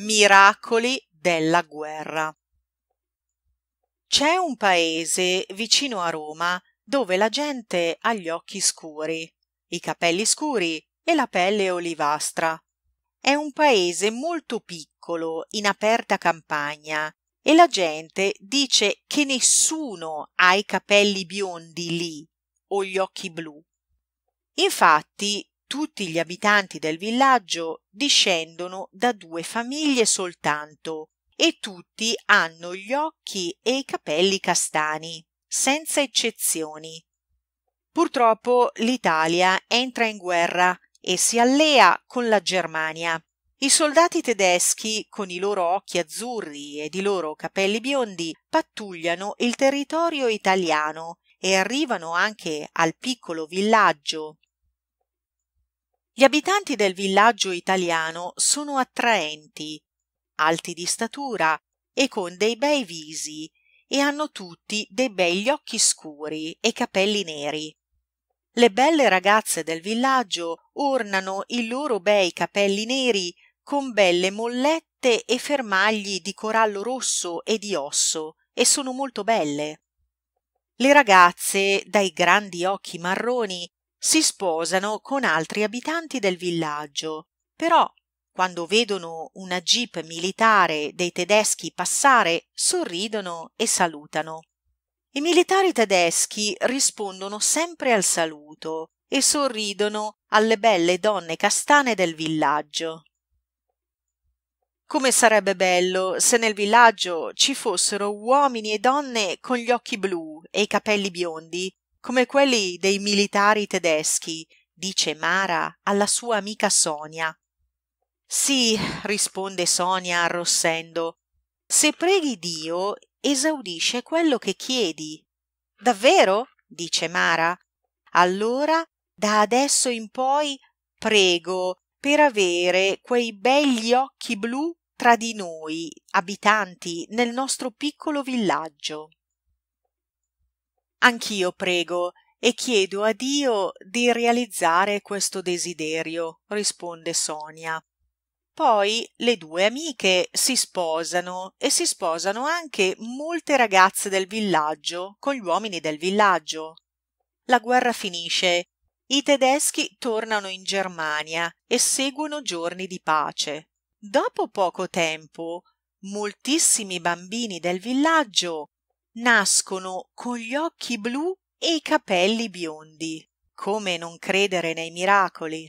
Miracoli della guerra. C'è un paese vicino a Roma dove la gente ha gli occhi scuri, i capelli scuri e la pelle olivastra. È un paese molto piccolo, in aperta campagna, e la gente dice che nessuno ha i capelli biondi lì o gli occhi blu. Infatti tutti gli abitanti del villaggio discendono da due famiglie soltanto e tutti hanno gli occhi e i capelli castani, senza eccezioni. Purtroppo l'Italia entra in guerra e si allea con la Germania. I soldati tedeschi, con i loro occhi azzurri ed i loro capelli biondi, pattugliano il territorio italiano e arrivano anche al piccolo villaggio gli abitanti del villaggio italiano sono attraenti, alti di statura e con dei bei visi, e hanno tutti dei begli occhi scuri e capelli neri. Le belle ragazze del villaggio ornano i loro bei capelli neri con belle mollette e fermagli di corallo rosso e di osso e sono molto belle. Le ragazze, dai grandi occhi marroni, si sposano con altri abitanti del villaggio però quando vedono una jeep militare dei tedeschi passare sorridono e salutano i militari tedeschi rispondono sempre al saluto e sorridono alle belle donne castane del villaggio come sarebbe bello se nel villaggio ci fossero uomini e donne con gli occhi blu e i capelli biondi come quelli dei militari tedeschi, dice Mara alla sua amica Sonia. Sì, risponde Sonia arrossendo, se preghi Dio esaudisce quello che chiedi. Davvero? dice Mara. Allora, da adesso in poi, prego per avere quei begli occhi blu tra di noi, abitanti nel nostro piccolo villaggio. Anch'io prego e chiedo a Dio di realizzare questo desiderio, risponde Sonia. Poi le due amiche si sposano e si sposano anche molte ragazze del villaggio con gli uomini del villaggio. La guerra finisce, i tedeschi tornano in Germania e seguono giorni di pace. Dopo poco tempo, moltissimi bambini del villaggio nascono con gli occhi blu e i capelli biondi come non credere nei miracoli